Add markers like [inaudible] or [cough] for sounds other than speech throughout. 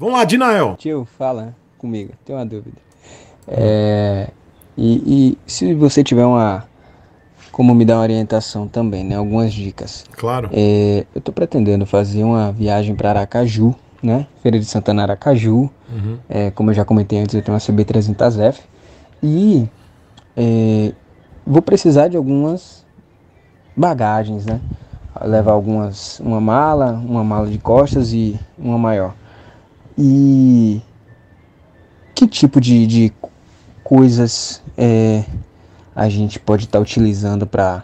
Vamos lá, Dinael. Tio, fala comigo, tem uma dúvida. É, e, e, se você tiver uma. Como me dar uma orientação também, né? Algumas dicas. Claro. É, eu estou pretendendo fazer uma viagem para Aracaju, né? Feira de Santana Aracaju. Uhum. É, como eu já comentei antes, eu tenho uma CB300F. E é, vou precisar de algumas bagagens, né? Levar algumas. Uma mala, uma mala de costas e uma maior. E que tipo de, de coisas é, a gente pode estar tá utilizando para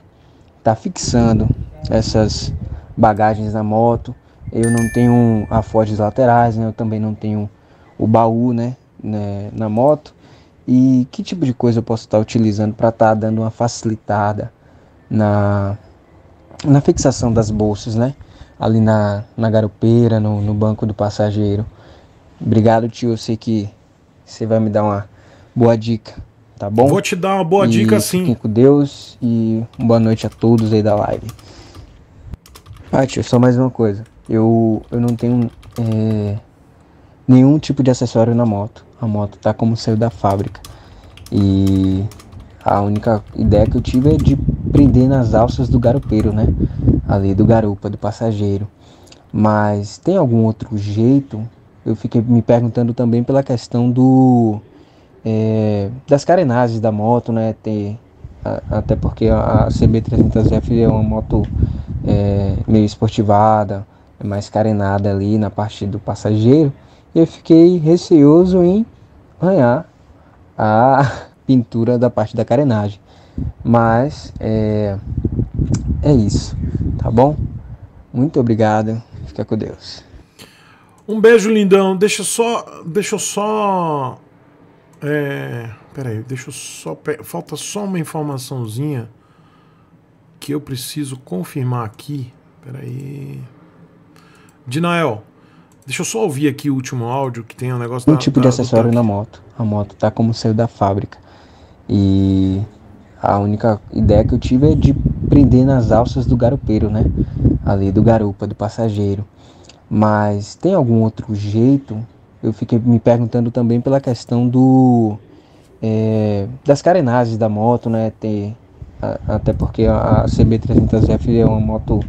estar tá fixando essas bagagens na moto. Eu não tenho a forja laterais, né? eu também não tenho o baú né? né? na moto. E que tipo de coisa eu posso estar tá utilizando para estar tá dando uma facilitada na, na fixação das bolsas, né? Ali na, na garupeira, no, no banco do passageiro. Obrigado, tio. Eu sei que você vai me dar uma boa dica, tá bom? Vou te dar uma boa e dica sim. Fiquem com Deus e boa noite a todos aí da live. Ah, tio, só mais uma coisa. Eu, eu não tenho é, nenhum tipo de acessório na moto. A moto tá como saiu da fábrica. E a única ideia que eu tive é de prender nas alças do garupeiro, né? Ali do garupa, do passageiro. Mas tem algum outro jeito eu fiquei me perguntando também pela questão do é, das carenagens da moto, né? Tem, a, até porque a, a CB300F é uma moto é, meio esportivada, é mais carenada ali na parte do passageiro. E eu fiquei receoso em arranhar a [laughs] pintura da parte da carenagem. Mas é, é isso, tá bom? Muito obrigado, fica com Deus. Um beijo, lindão. Deixa só. Deixa eu só. É. Peraí, deixa eu só. Falta só uma informaçãozinha que eu preciso confirmar aqui. Peraí. Dinael, deixa eu só ouvir aqui o último áudio que tem um negócio Um da, tipo da, de acessório na moto. A moto tá como saiu da fábrica. E a única ideia que eu tive é de prender nas alças do garupeiro, né? Ali do garupa, do passageiro. Mas tem algum outro jeito? Eu fiquei me perguntando também pela questão do é, das carenagens da moto, né? Ter a, até porque a CB300F é uma moto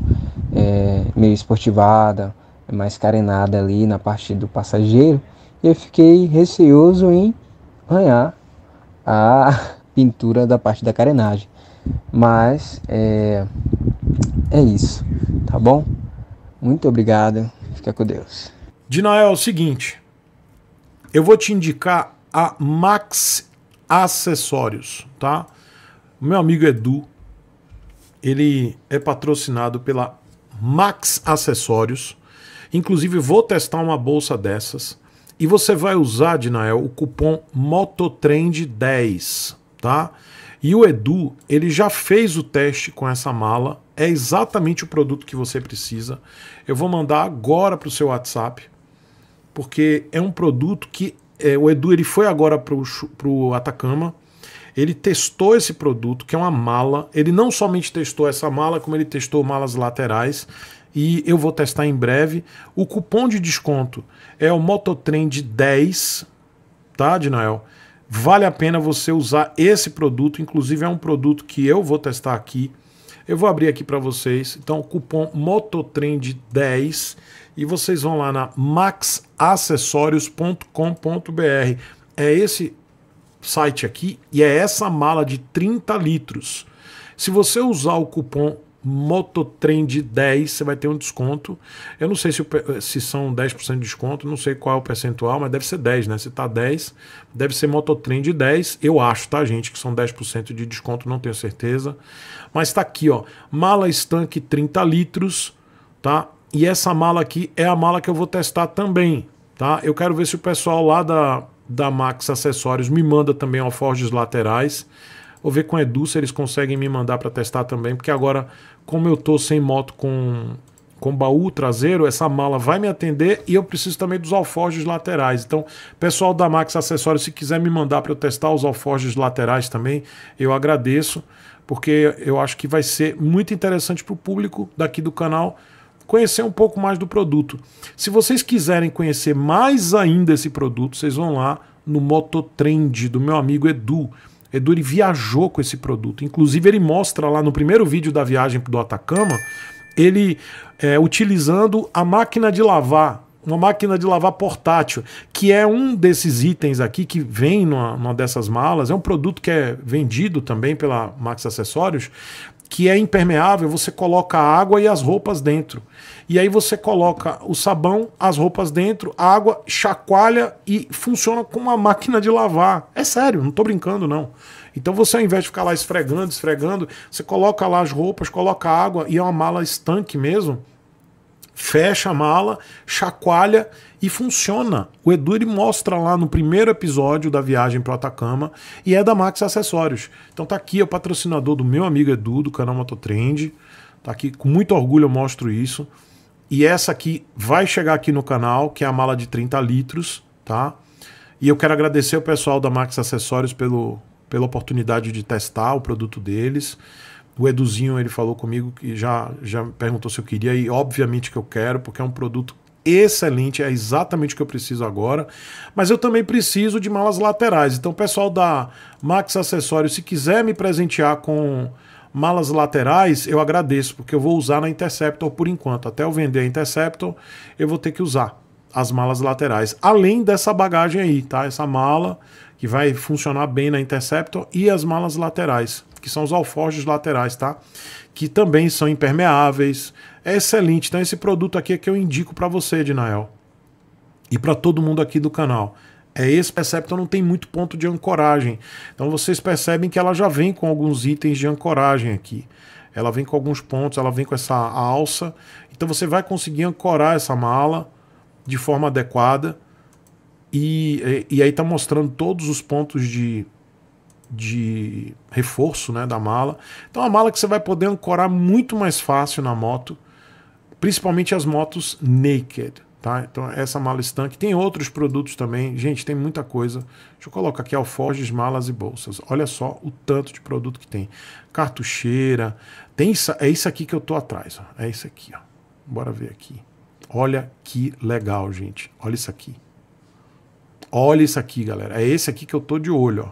é, meio esportivada, é mais carenada ali na parte do passageiro. E eu fiquei receoso em arranhar a [laughs] pintura da parte da carenagem. Mas é, é isso, tá bom? Muito obrigado Fica com Deus. Dinael, é o seguinte. Eu vou te indicar a Max Acessórios, tá? meu amigo Edu, ele é patrocinado pela Max Acessórios. Inclusive, vou testar uma bolsa dessas. E você vai usar, Dinael, o cupom MOTOTREND10, tá? E o Edu, ele já fez o teste com essa mala é exatamente o produto que você precisa. Eu vou mandar agora para o seu WhatsApp, porque é um produto que é, o Edu ele foi agora para o Atacama. Ele testou esse produto, que é uma mala. Ele não somente testou essa mala, como ele testou malas laterais. E eu vou testar em breve. O cupom de desconto é o Mototrend 10, tá, Dinael? Vale a pena você usar esse produto. Inclusive, é um produto que eu vou testar aqui eu vou abrir aqui para vocês. Então, cupom MOTOTREND10 e vocês vão lá na maxacessórios.com.br. É esse site aqui e é essa mala de 30 litros. Se você usar o cupom Mototrend 10, você vai ter um desconto. Eu não sei se, se são 10% de desconto, não sei qual é o percentual, mas deve ser 10, né? Se tá 10, deve ser Mototrend 10, eu acho, tá, gente? Que são 10% de desconto, não tenho certeza. Mas tá aqui, ó. Mala estanque 30 litros, tá? E essa mala aqui é a mala que eu vou testar também, tá? Eu quero ver se o pessoal lá da, da Max Acessórios me manda também alforjes laterais Vou ver com o Edu se eles conseguem me mandar para testar também, porque agora, como eu tô sem moto com, com baú traseiro, essa mala vai me atender e eu preciso também dos alforjes laterais. Então, pessoal da Max Acessórios, se quiser me mandar para eu testar os alforjes laterais também, eu agradeço, porque eu acho que vai ser muito interessante para o público daqui do canal conhecer um pouco mais do produto. Se vocês quiserem conhecer mais ainda esse produto, vocês vão lá no Mototrend do meu amigo Edu. Eduri viajou com esse produto. Inclusive, ele mostra lá no primeiro vídeo da viagem do Atacama, ele é, utilizando a máquina de lavar uma máquina de lavar portátil, que é um desses itens aqui que vem numa, numa, dessas malas. É um produto que é vendido também pela Max Acessórios, que é impermeável, você coloca a água e as roupas dentro. E aí você coloca o sabão, as roupas dentro, água, chacoalha e funciona com uma máquina de lavar. É sério, não tô brincando não. Então você, ao invés de ficar lá esfregando, esfregando, você coloca lá as roupas, coloca água e é uma mala estanque mesmo. Fecha a mala, chacoalha e funciona. O Edu ele mostra lá no primeiro episódio da viagem para o Atacama e é da Max Acessórios. Então tá aqui é o patrocinador do meu amigo Edu, do canal Mototrend. Tá aqui com muito orgulho eu mostro isso. E essa aqui vai chegar aqui no canal, que é a mala de 30 litros, tá? E eu quero agradecer o pessoal da Max Acessórios pelo, pela oportunidade de testar o produto deles. O Eduzinho, ele falou comigo que já, já perguntou se eu queria e obviamente que eu quero, porque é um produto excelente, é exatamente o que eu preciso agora. Mas eu também preciso de malas laterais. Então, pessoal da Max Acessórios, se quiser me presentear com Malas laterais eu agradeço, porque eu vou usar na Interceptor por enquanto. Até eu vender a Interceptor, eu vou ter que usar as malas laterais. Além dessa bagagem aí, tá? Essa mala que vai funcionar bem na Interceptor e as malas laterais, que são os alforjes laterais, tá? Que também são impermeáveis. É excelente. Então esse produto aqui é que eu indico para você, Dinael. E para todo mundo aqui do canal. É, esse Perceptor não tem muito ponto de ancoragem. Então vocês percebem que ela já vem com alguns itens de ancoragem aqui. Ela vem com alguns pontos, ela vem com essa alça. Então você vai conseguir ancorar essa mala de forma adequada. E, e, e aí está mostrando todos os pontos de, de reforço né, da mala. Então é uma mala que você vai poder ancorar muito mais fácil na moto. Principalmente as motos naked. Tá? Então, essa mala estanque. Tem outros produtos também. Gente, tem muita coisa. Deixa eu colocar aqui alforjes, malas e bolsas. Olha só o tanto de produto que tem. Cartucheira. Tem isso, é isso aqui que eu tô atrás. Ó. É isso aqui. Ó. Bora ver aqui. Olha que legal, gente. Olha isso aqui. Olha isso aqui, galera. É esse aqui que eu tô de olho. Ó.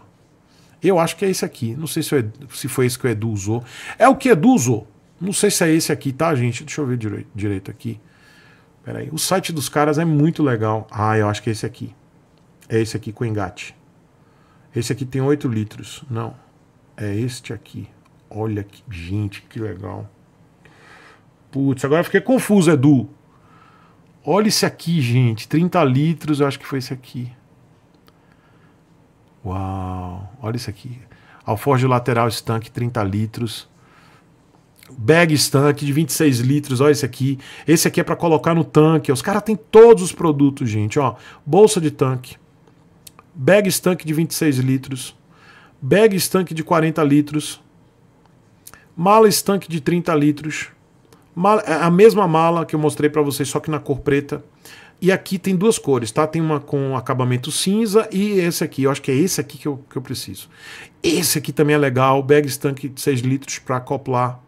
Eu acho que é esse aqui. Não sei se, se foi esse que o Edu usou. É o que Edu usou. Não sei se é esse aqui, tá, gente? Deixa eu ver direito, direito aqui. Peraí, o site dos caras é muito legal. Ah, eu acho que é esse aqui. É esse aqui com engate. Esse aqui tem 8 litros. Não. É este aqui. Olha que. Gente, que legal. Putz, agora eu fiquei confuso, Edu. Olha esse aqui, gente. 30 litros, eu acho que foi esse aqui. Uau. Olha isso aqui. Alforge lateral estanque, 30 litros bag estanque de 26 litros, olha esse aqui. Esse aqui é para colocar no tanque. Os caras têm todos os produtos, gente, ó. Bolsa de tanque, bag estanque de 26 litros, bag estanque de 40 litros, mala estanque de 30 litros. Mala, é a mesma mala que eu mostrei para vocês, só que na cor preta. E aqui tem duas cores, tá? Tem uma com acabamento cinza e esse aqui. Eu acho que é esse aqui que eu, que eu preciso. Esse aqui também é legal, bag estanque de 6 litros para acoplar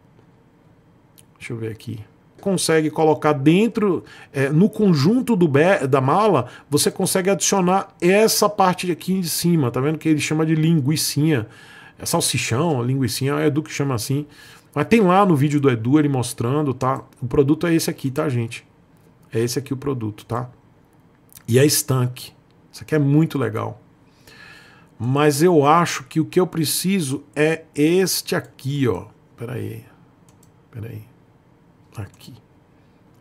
Deixa eu ver aqui. Consegue colocar dentro, é, no conjunto do da mala, você consegue adicionar essa parte aqui de cima, tá vendo que ele chama de linguiçinha. É salsichão, linguiçinha, é Edu que chama assim. Mas tem lá no vídeo do Edu ele mostrando, tá? O produto é esse aqui, tá, gente? É esse aqui o produto, tá? E é estanque. Isso aqui é muito legal. Mas eu acho que o que eu preciso é este aqui, ó. Peraí. Peraí. Aqui.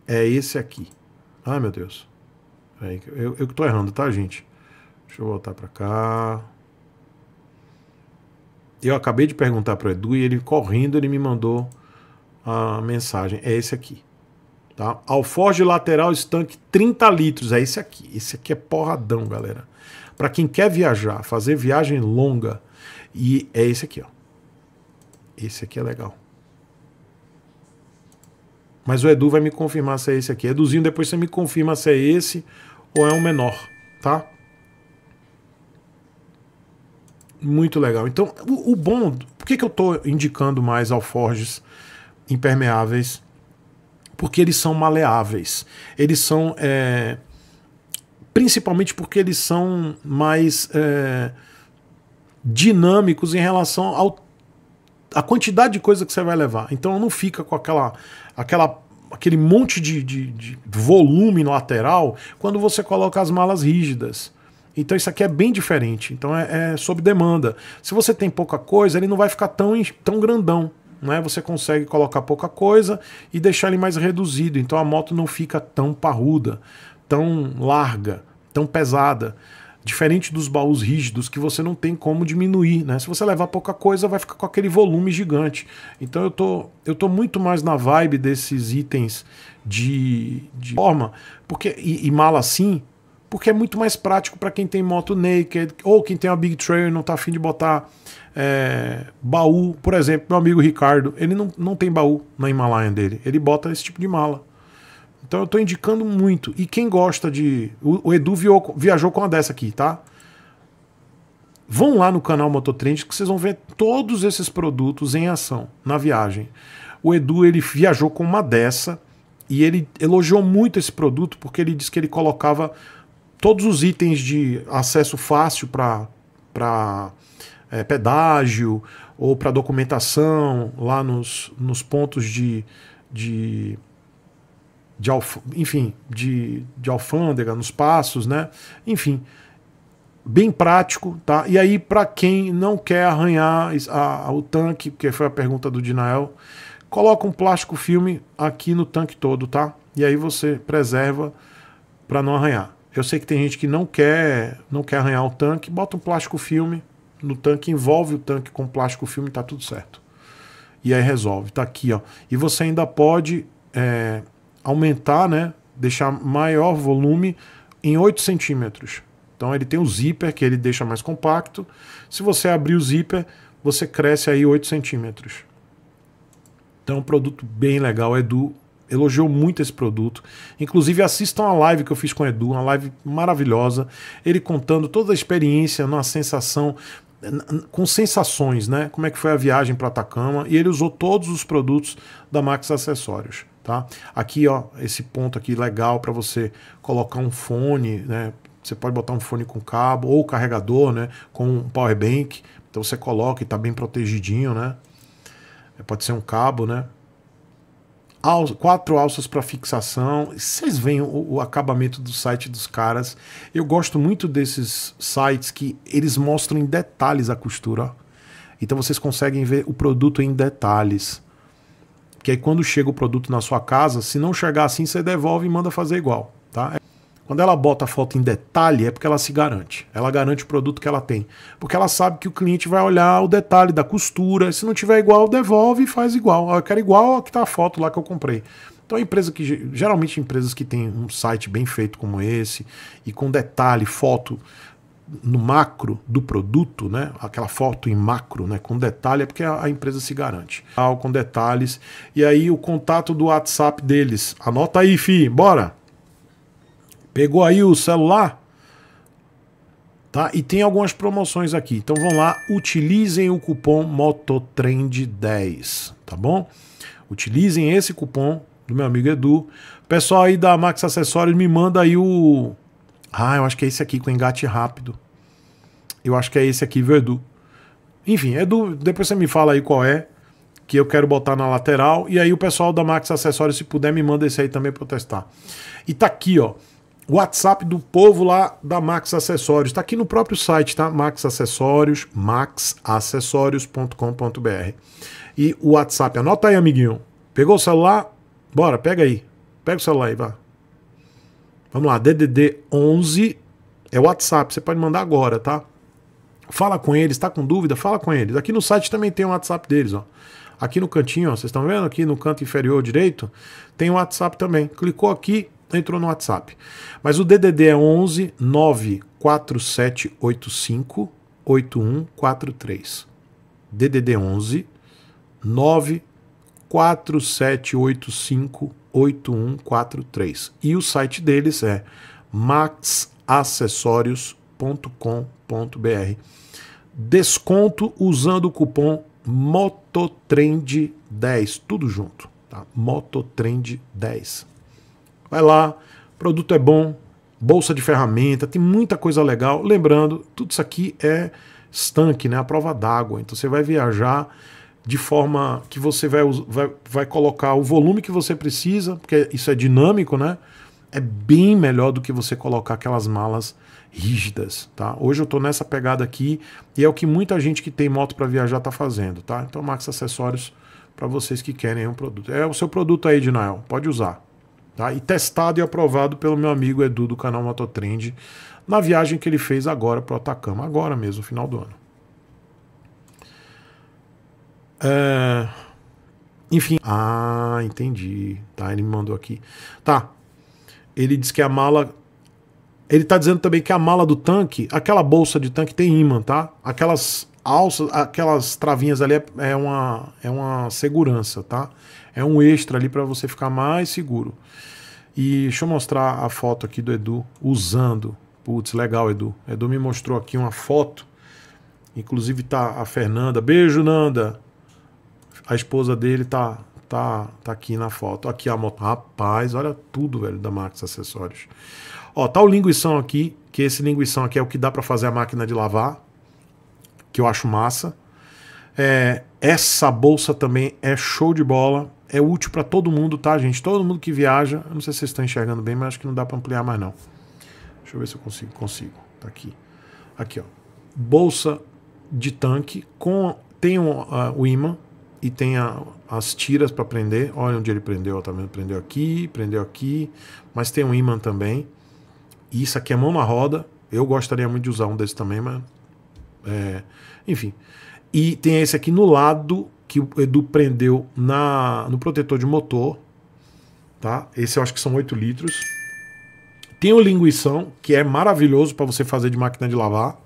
É esse aqui. Ah, meu Deus. Aí eu, eu que tô errando, tá, gente? Deixa eu voltar para cá. Eu acabei de perguntar para Edu e ele correndo ele me mandou a mensagem. É esse aqui. Tá? Alforge lateral estanque 30 litros. É esse aqui. Esse aqui é porradão, galera. Para quem quer viajar, fazer viagem longa. E é esse aqui, ó. Esse aqui é legal. Mas o Edu vai me confirmar se é esse aqui. Eduzinho, depois você me confirma se é esse ou é um menor, tá? Muito legal. Então, o, o bom... Por que, que eu estou indicando mais alforjes impermeáveis? Porque eles são maleáveis. Eles são... É, principalmente porque eles são mais... É, dinâmicos em relação ao a quantidade de coisa que você vai levar. Então não fica com aquela, aquela aquele monte de, de, de volume lateral quando você coloca as malas rígidas. Então isso aqui é bem diferente. Então é, é sob demanda. Se você tem pouca coisa, ele não vai ficar tão, tão grandão. Né? Você consegue colocar pouca coisa e deixar ele mais reduzido. Então a moto não fica tão parruda, tão larga, tão pesada. Diferente dos baús rígidos, que você não tem como diminuir, né? Se você levar pouca coisa, vai ficar com aquele volume gigante. Então eu tô, eu tô muito mais na vibe desses itens de, de forma, porque e, e mala assim, porque é muito mais prático para quem tem moto naked ou quem tem uma big trail e não tá afim de botar é, baú. Por exemplo, meu amigo Ricardo, ele não, não tem baú na Himalaia dele, ele bota esse tipo de mala. Então eu estou indicando muito. E quem gosta de. O, Edu viou, viajou com uma dessa aqui, tá? Vão lá no canal Mototrend que vocês vão ver todos esses produtos em ação na viagem. O Edu ele viajou com uma dessa e ele elogiou muito esse produto porque ele disse que ele colocava todos os itens de acesso fácil para é, pedágio ou para documentação lá nos, nos pontos de, de de alf... enfim, de, de alfândega, nos passos, né? Enfim, bem prático, tá? E aí, para quem não quer arranhar a, a, o tanque, que foi a pergunta do Dinael, coloca um plástico filme aqui no tanque todo, tá? E aí você preserva para não arranhar. Eu sei que tem gente que não quer, não quer arranhar o tanque, bota um plástico filme no tanque, envolve o tanque com plástico filme, tá tudo certo. E aí resolve, tá aqui, ó. E você ainda pode é, aumentar, né? Deixar maior volume em 8 centímetros. Então ele tem o zíper que ele deixa mais compacto. Se você abrir o zíper, você cresce aí 8 centímetros. Então é um produto bem legal. Edu elogiou muito esse produto. Inclusive assistam a live que eu fiz com o Edu, uma live maravilhosa. Ele contando toda a experiência, uma sensação com sensações, né? Como é que foi a viagem para Atacama e ele usou todos os produtos da Max Acessórios. Tá? Aqui, ó, esse ponto aqui legal para você colocar um fone, né? Você pode botar um fone com cabo ou carregador, né? Com um power bank. Então você coloca e tá bem protegidinho, né? É, pode ser um cabo, né? quatro alças para fixação. Vocês veem o, o acabamento do site dos caras. Eu gosto muito desses sites que eles mostram em detalhes a costura. Então vocês conseguem ver o produto em detalhes que aí quando chega o produto na sua casa, se não chegar assim, você devolve e manda fazer igual, tá? É, quando ela bota a foto em detalhe, é porque ela se garante. Ela garante o produto que ela tem. Porque ela sabe que o cliente vai olhar o detalhe da costura. Se não tiver igual, devolve e faz igual. Eu quero igual a que tá a foto lá que eu comprei. Então, empresa que geralmente empresas que têm um site bem feito como esse e com detalhe, foto no macro do produto, né? aquela foto em macro, né? com detalhe, é porque a, empresa se garante. Com detalhes. E aí o contato do WhatsApp deles. Anota aí, fi, bora! Pegou aí o celular? Tá? E tem algumas promoções aqui. Então vão lá, utilizem o cupom MOTOTREND10, tá bom? Utilizem esse cupom do meu amigo Edu. Pessoal aí da Max Acessórios, me manda aí o ah, eu acho que é esse aqui com engate rápido. Eu acho que é esse aqui, Verdu. Enfim, Edu, depois você me fala aí qual é, que eu quero botar na lateral. E aí o pessoal da Max Acessórios, se puder, me manda esse aí também para eu testar. E tá aqui, ó. WhatsApp do povo lá da Max Acessórios. Tá aqui no próprio site, tá? Max Acessórios, maxacessórios.com.br. E o WhatsApp, anota aí, amiguinho. Pegou o celular? Bora, pega aí. Pega o celular aí, vá. Vamos lá, DDD 11 é WhatsApp, você pode mandar agora, tá? Fala com eles, tá com dúvida? Fala com eles. Aqui no site também tem o um WhatsApp deles, ó. Aqui no cantinho, ó, vocês estão vendo? Aqui no canto inferior direito tem o WhatsApp também. Clicou aqui, entrou no WhatsApp. Mas o DDD é 11 94785 8143. DDD 11 94785 8143. E o site deles é maxacessorios.com.br. Desconto usando o cupom MOTOTREND10, tudo junto, tá? MOTOTREND10. Vai lá, produto é bom, bolsa de ferramenta, tem muita coisa legal. Lembrando, tudo isso aqui é estanque, né? A prova d'água. Então você vai viajar de forma que você vai, vai, vai colocar o volume que você precisa, porque isso é dinâmico, né? É bem melhor do que você colocar aquelas malas rígidas, tá? Hoje eu tô nessa pegada aqui e é o que muita gente que tem moto para viajar tá fazendo, tá? Então Max Acessórios para vocês que querem um produto. É o seu produto aí, Dinael, pode usar. Tá? E testado e aprovado pelo meu amigo Edu do canal Mototrend na viagem que ele fez agora pro Atacama, agora mesmo, final do ano. Ah, enfim. Ah, entendi. Tá, ele me mandou aqui. Tá. Ele diz que a mala. Ele tá dizendo também que a mala do tanque, aquela bolsa de tanque tem imã, tá? Aquelas alças, aquelas travinhas ali é, é uma, é uma segurança, tá? É um extra ali para você ficar mais seguro. E deixa eu mostrar a foto aqui do Edu usando. Putz, legal, Edu. Edu me mostrou aqui uma foto. Inclusive tá a Fernanda. Beijo, Nanda. A esposa dele tá, tá, tá aqui na foto. Aqui a moto. Rapaz, olha tudo, velho, da Max Acessórios. Ó, tá o linguição aqui, que esse linguição aqui é o que dá para fazer a máquina de lavar, que eu acho massa. É, essa bolsa também é show de bola. É útil para todo mundo, tá, gente? Todo mundo que viaja. não sei se vocês estão enxergando bem, mas acho que não dá para ampliar mais, não. Deixa eu ver se eu consigo. Consigo. Tá aqui. Aqui, ó. Bolsa de tanque com tem um, uh, o imã e tem a, as tiras para prender. Olha onde ele prendeu, tá vendo? Prendeu aqui, prendeu aqui, mas tem um imã também. E isso aqui é mão na roda. Eu gostaria muito de usar um desse também, mas. É, enfim. E tem esse aqui no lado que o Edu prendeu na, no protetor de motor. Tá? Esse eu acho que são 8 litros. Tem o linguição, que é maravilhoso para você fazer de máquina de lavar.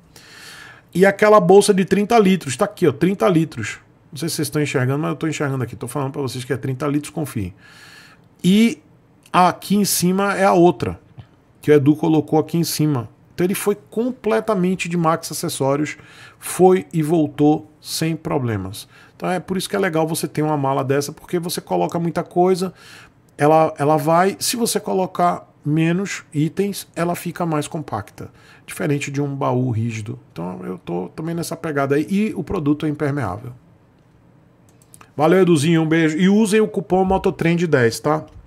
E aquela bolsa de 30 litros, tá aqui, ó, 30 litros. Não sei se vocês estão enxergando, mas eu estou enxergando aqui. Estou falando para vocês que é 30 litros, confiem. E aqui em cima é a outra, que o Edu colocou aqui em cima. Então ele foi completamente de Max Acessórios, foi e voltou sem problemas. Então é por isso que é legal você ter uma mala dessa, porque você coloca muita coisa, ela, ela vai, se você colocar menos itens, ela fica mais compacta. Diferente de um baú rígido. Então eu estou também nessa pegada aí. E o produto é impermeável. Valeu, Eduzinho, um beijo. E usem o cupom MotoTrend10, tá?